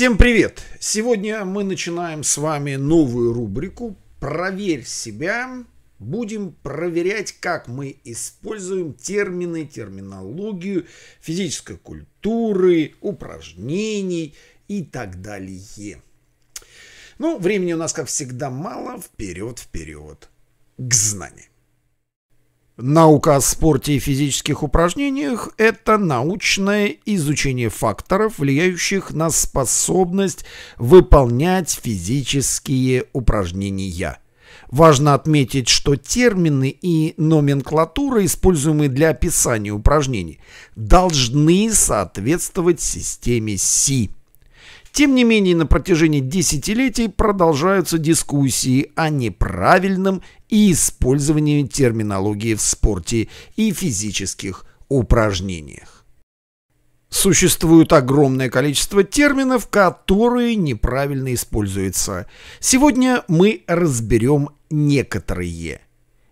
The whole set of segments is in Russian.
Всем привет! Сегодня мы начинаем с вами новую рубрику «Проверь себя». Будем проверять, как мы используем термины, терминологию физической культуры, упражнений и так далее. Ну, времени у нас, как всегда, мало. Вперед, вперед к знаниям. Наука о спорте и физических упражнениях – это научное изучение факторов, влияющих на способность выполнять физические упражнения. Важно отметить, что термины и номенклатура, используемые для описания упражнений, должны соответствовать системе СИ. Тем не менее, на протяжении десятилетий продолжаются дискуссии о неправильном и использовании терминологии в спорте и физических упражнениях. Существует огромное количество терминов, которые неправильно используются. Сегодня мы разберем некоторые.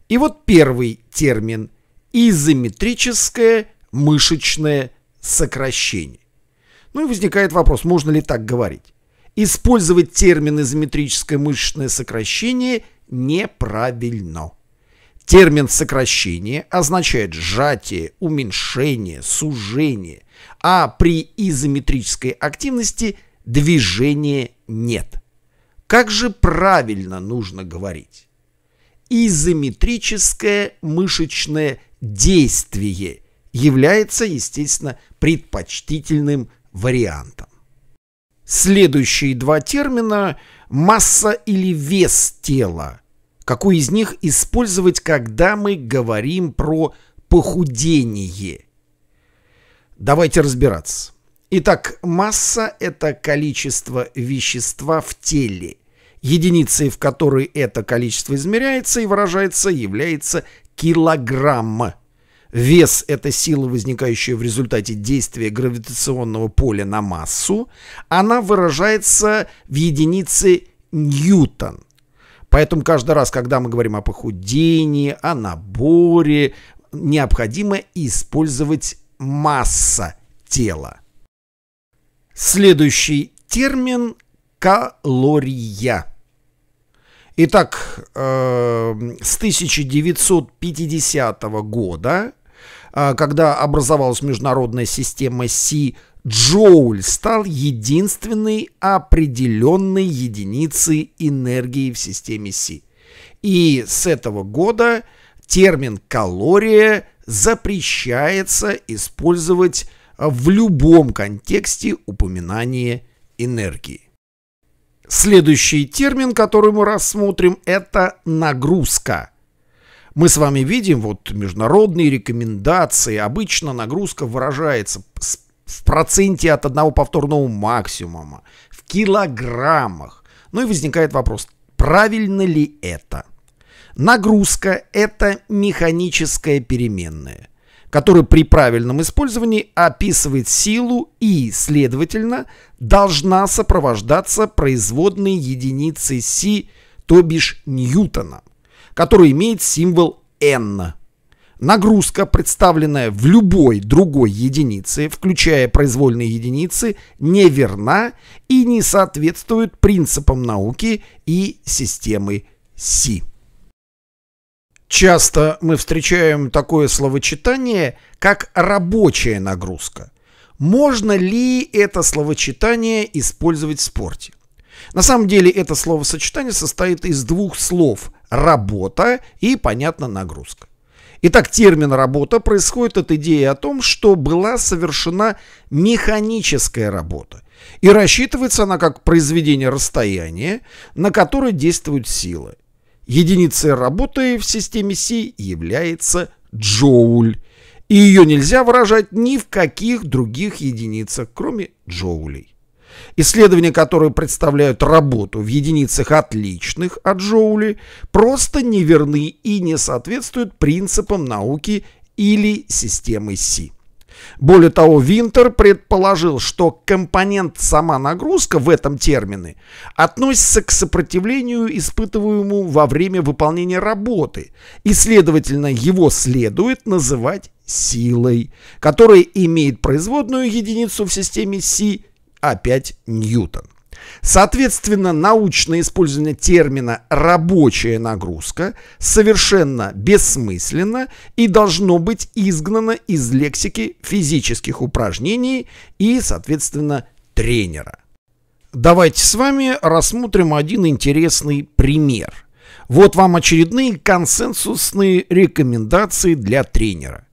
И вот первый термин – изометрическое мышечное сокращение. Ну и возникает вопрос, можно ли так говорить? Использовать термин изометрическое мышечное сокращение неправильно. Термин сокращение означает сжатие, уменьшение, сужение, а при изометрической активности движения нет. Как же правильно нужно говорить? изометрическое мышечное действие является, естественно, предпочтительным Вариантом. Следующие два термина – масса или вес тела. Какой из них использовать, когда мы говорим про похудение? Давайте разбираться. Итак, масса – это количество вещества в теле. Единицей, в которой это количество измеряется и выражается, является килограмм. Вес – это сила, возникающая в результате действия гравитационного поля на массу. Она выражается в единице ньютон. Поэтому каждый раз, когда мы говорим о похудении, о наборе, необходимо использовать масса тела. Следующий термин – калория. Итак, э, с 1950 года а, когда образовалась международная система Си, Джоуль стал единственной определенной единицей энергии в системе Си. И с этого года термин «калория» запрещается использовать в любом контексте упоминания энергии. Следующий термин, который мы рассмотрим, это нагрузка – мы с вами видим вот международные рекомендации. Обычно нагрузка выражается в проценте от одного повторного максимума, в килограммах. Ну и возникает вопрос, правильно ли это? Нагрузка – это механическая переменная, которая при правильном использовании описывает силу и, следовательно, должна сопровождаться производной единицей Си, то бишь Ньютона который имеет символ n. Нагрузка, представленная в любой другой единице, включая произвольные единицы, неверна и не соответствует принципам науки и системы Си. Часто мы встречаем такое словочитание, как «рабочая нагрузка». Можно ли это словочитание использовать в спорте? На самом деле это словосочетание состоит из двух слов «работа» и, понятно, «нагрузка». Итак, термин «работа» происходит от идеи о том, что была совершена механическая работа. И рассчитывается она как произведение расстояния, на которое действуют силы. Единицей работы в системе Си является джоуль. И ее нельзя выражать ни в каких других единицах, кроме джоулей. Исследования, которые представляют работу в единицах отличных от Джоули, просто неверны и не соответствуют принципам науки или системы Си. Более того, Винтер предположил, что компонент «сама нагрузка» в этом термине относится к сопротивлению, испытываемому во время выполнения работы, и, следовательно, его следует называть силой, которая имеет производную единицу в системе Си опять Ньютон. Соответственно, научное использование термина «рабочая нагрузка» совершенно бессмысленно и должно быть изгнано из лексики физических упражнений и, соответственно, тренера. Давайте с вами рассмотрим один интересный пример. Вот вам очередные консенсусные рекомендации для тренера.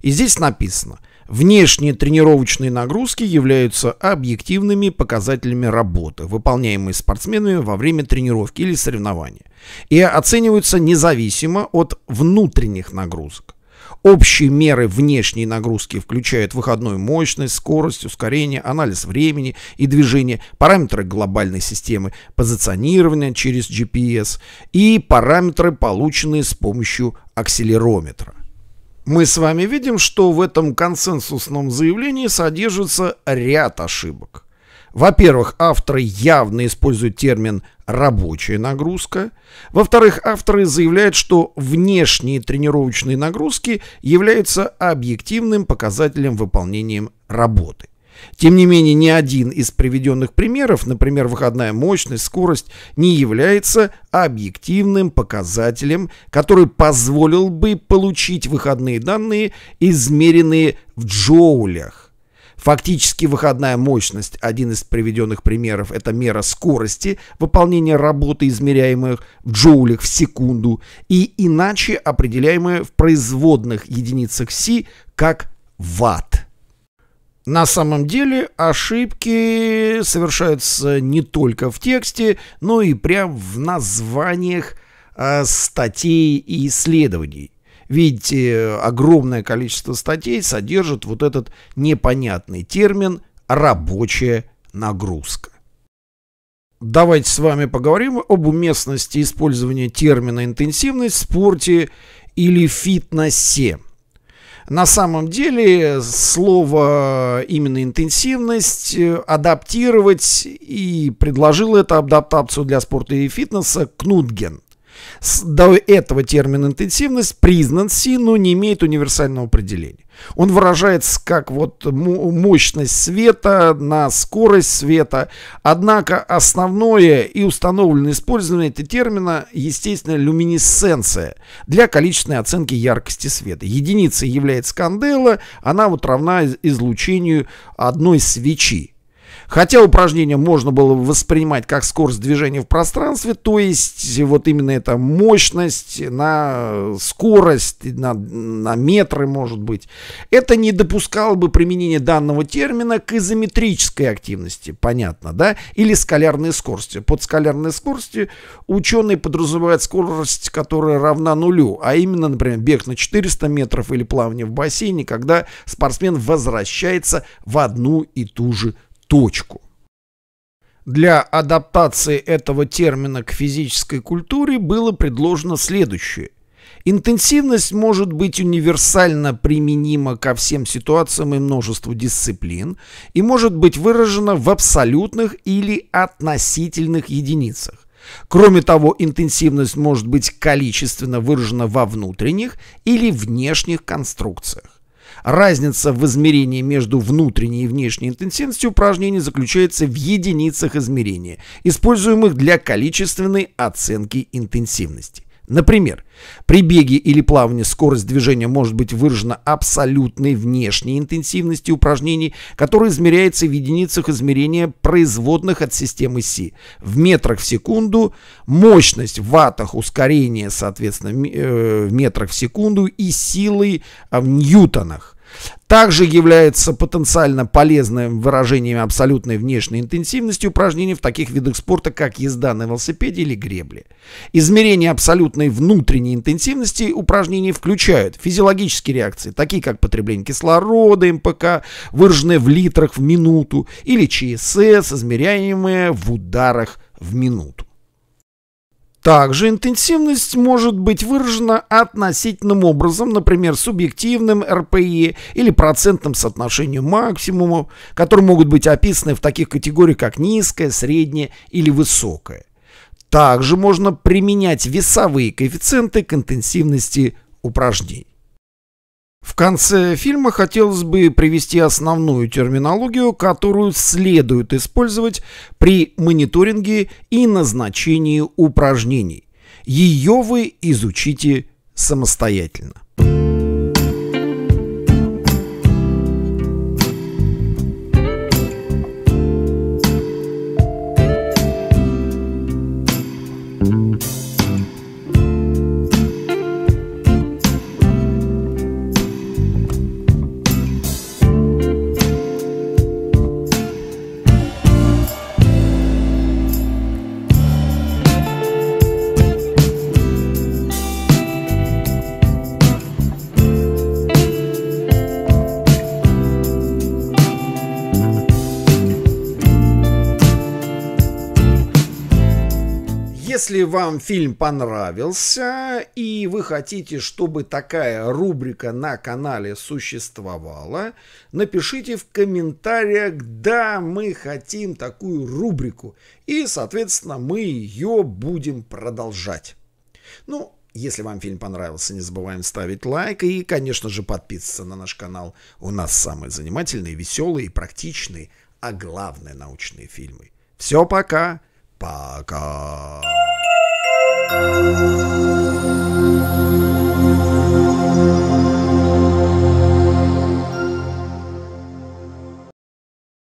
И здесь написано – Внешние тренировочные нагрузки являются объективными показателями работы, выполняемой спортсменами во время тренировки или соревнования, и оцениваются независимо от внутренних нагрузок. Общие меры внешней нагрузки включают выходную мощность, скорость, ускорение, анализ времени и движения, параметры глобальной системы позиционирования через GPS и параметры, полученные с помощью акселерометра. Мы с вами видим, что в этом консенсусном заявлении содержится ряд ошибок. Во-первых, авторы явно используют термин «рабочая нагрузка». Во-вторых, авторы заявляют, что внешние тренировочные нагрузки являются объективным показателем выполнения работы. Тем не менее, ни один из приведенных примеров, например, выходная мощность, скорость, не является объективным показателем, который позволил бы получить выходные данные, измеренные в джоулях. Фактически выходная мощность, один из приведенных примеров, это мера скорости выполнения работы, измеряемых в джоулях в секунду, и иначе определяемая в производных единицах Си как ватт. На самом деле ошибки совершаются не только в тексте, но и прям в названиях э, статей и исследований. Ведь э, огромное количество статей содержит вот этот непонятный термин «рабочая нагрузка». Давайте с вами поговорим об уместности использования термина «интенсивность» в спорте или фитнесе на самом деле слово именно интенсивность э, адаптировать и предложил эту адаптацию для спорта и фитнеса Кнутген до этого термин интенсивность признан СИ, но не имеет универсального определения. Он выражается как вот мощность света на скорость света. Однако основное и установленное использование этого термина, естественно, люминесценция для количественной оценки яркости света. Единицей является кандела, она вот равна излучению одной свечи. Хотя упражнение можно было воспринимать как скорость движения в пространстве, то есть вот именно эта мощность на э, скорость, на, на метры, может быть, это не допускало бы применения данного термина к изометрической активности, понятно, да, или скалярной скорости. Под скалярной скоростью ученые подразумевают скорость, которая равна нулю, а именно, например, бег на 400 метров или плавание в бассейне, когда спортсмен возвращается в одну и ту же точку. Для адаптации этого термина к физической культуре было предложено следующее. Интенсивность может быть универсально применима ко всем ситуациям и множеству дисциплин и может быть выражена в абсолютных или относительных единицах. Кроме того, интенсивность может быть количественно выражена во внутренних или внешних конструкциях. Разница в измерении между внутренней и внешней интенсивностью упражнений заключается в единицах измерения, используемых для количественной оценки интенсивности. Например, при беге или плавании скорость движения может быть выражена абсолютной внешней интенсивностью упражнений, которая измеряется в единицах измерения производных от системы Си. В метрах в секунду, мощность в ваттах ускорение, соответственно, э, в метрах в секунду и силой а, в ньютонах также является потенциально полезным выражением абсолютной внешней интенсивности упражнений в таких видах спорта, как езда на велосипеде или гребли. Измерение абсолютной внутренней интенсивности упражнений включают физиологические реакции, такие как потребление кислорода, МПК, выраженное в литрах в минуту, или ЧСС, измеряемое в ударах в минуту. Также интенсивность может быть выражена относительным образом, например, субъективным РПЕ или процентным соотношением максимумов, которые могут быть описаны в таких категориях, как низкое, среднее или высокое. Также можно применять весовые коэффициенты к интенсивности упражнений. В конце фильма хотелось бы привести основную терминологию, которую следует использовать при мониторинге и назначении упражнений. Ее вы изучите самостоятельно. Если вам фильм понравился и вы хотите, чтобы такая рубрика на канале существовала, напишите в комментариях «Да, мы хотим такую рубрику» и, соответственно, мы ее будем продолжать. Ну, если вам фильм понравился, не забываем ставить лайк и, конечно же, подписываться на наш канал. У нас самые занимательные, веселые, практичные, а главное научные фильмы. Все, пока! バカ。